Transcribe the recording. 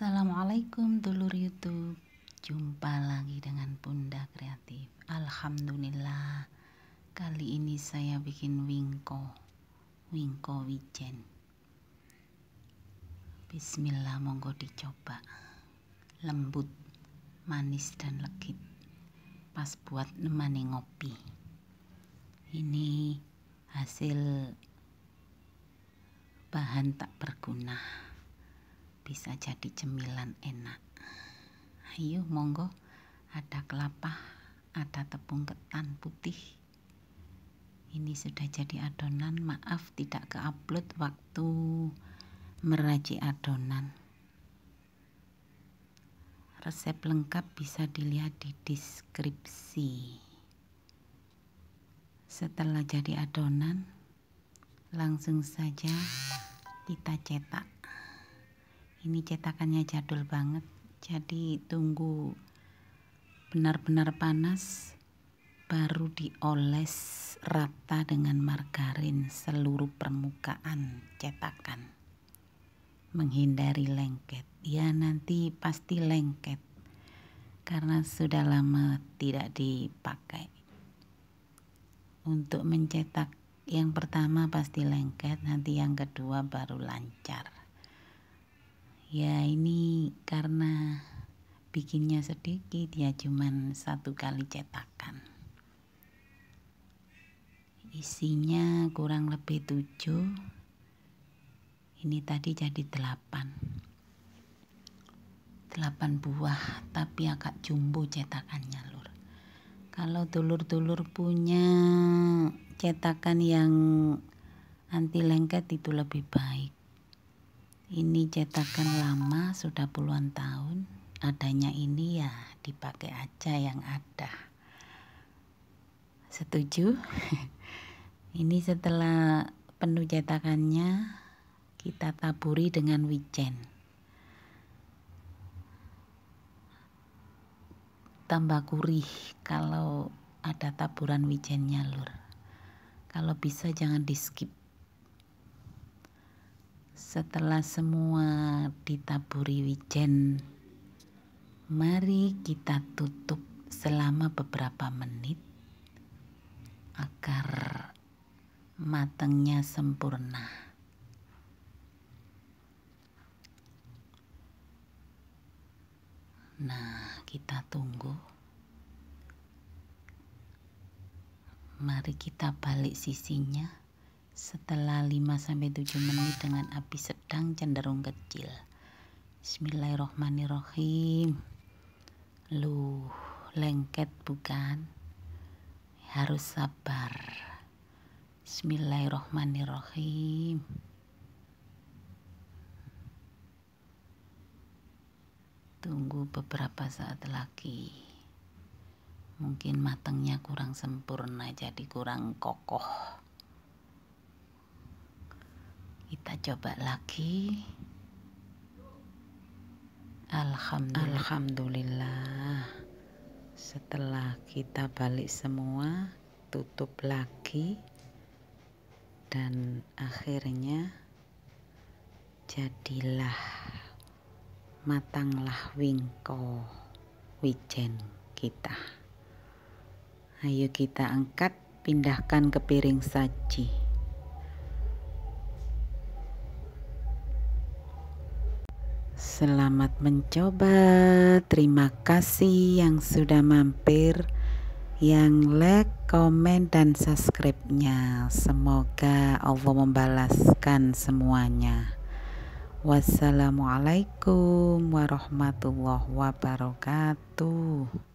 Assalamualaikum dulur YouTube. Jumpa lagi dengan Bunda Kreatif. Alhamdulillah. Kali ini saya bikin wingko. Wingko wijen. Bismillah monggo dicoba. Lembut, manis dan legit. Pas buat nemani ngopi. Ini hasil bahan tak berguna bisa jadi cemilan enak. Ayo monggo, ada kelapa, ada tepung ketan putih. Ini sudah jadi adonan, maaf tidak ke upload waktu merajik adonan. Resep lengkap bisa dilihat di deskripsi. Setelah jadi adonan, langsung saja kita cetak ini cetakannya jadul banget jadi tunggu benar-benar panas baru dioles rata dengan margarin seluruh permukaan cetakan menghindari lengket ya nanti pasti lengket karena sudah lama tidak dipakai untuk mencetak yang pertama pasti lengket nanti yang kedua baru lancar ya ini karena bikinnya sedikit ya cuman satu kali cetakan isinya kurang lebih tujuh. ini tadi jadi delapan, delapan buah tapi agak jumbo cetakannya lur kalau dulur-dulur punya cetakan yang anti lengket itu lebih baik ini cetakan lama sudah puluhan tahun adanya ini ya dipakai aja yang ada setuju ini setelah penuh cetakannya kita taburi dengan wijen tambah gurih kalau ada taburan wijennya lur kalau bisa jangan di skip setelah semua ditaburi wijen, mari kita tutup selama beberapa menit agar matangnya sempurna. Nah, kita tunggu. Mari kita balik sisinya. Setelah 5-7 menit dengan api sedang cenderung kecil. Bismillahirrohmanirrohim. Lu lengket bukan? Harus sabar. Bismillahirrohmanirrohim. Tunggu beberapa saat lagi. Mungkin matangnya kurang sempurna jadi kurang kokoh. Kita coba lagi. Alhamdulillah. Alhamdulillah. Setelah kita balik semua, tutup lagi dan akhirnya jadilah matanglah wingko wijen kita. Ayo kita angkat pindahkan ke piring saji. Selamat mencoba. Terima kasih yang sudah mampir, yang like, komen, dan subscribe-nya. Semoga Allah membalaskan semuanya. Wassalamualaikum warahmatullahi wabarakatuh.